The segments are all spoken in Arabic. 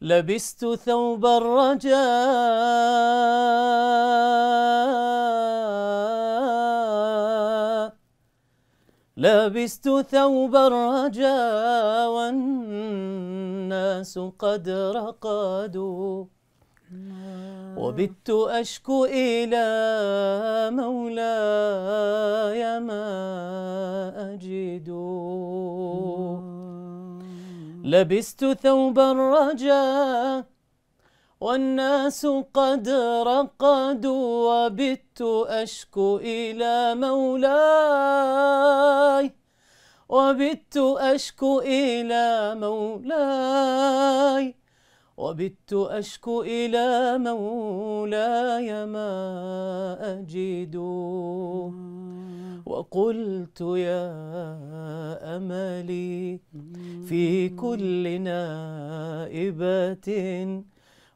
لبست ثوب الرجاء لبست ثوب الرجاء والناس قد رقدوا وبت أشكو إلى مولاي ما لبست ثوب الرجا والناس قد رقدوا وبت أشكو إلى مولاي وبت أشكو إلى مولاي وبت أشكو إلى مولاي ما أجد وقلت يا أملي في كل نائبة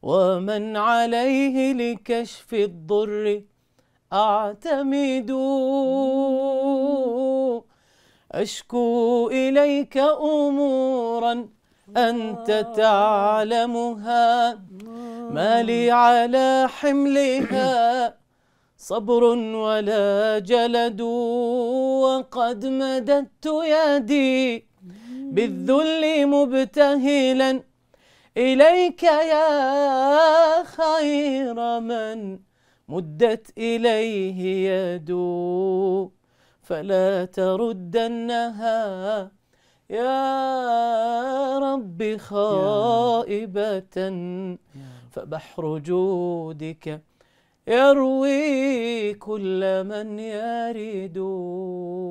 ومن عليه لكشف الضر أعتمد أشكو إليك أمورا أنت تعلمها ما لي على حملها صبر ولا جلد وقد مددت يدي بالذل مبتهلا إليك يا خير من مدت إليه يد فلا تردنها يا رب خائبة فبحر جودك يروي كل من يرده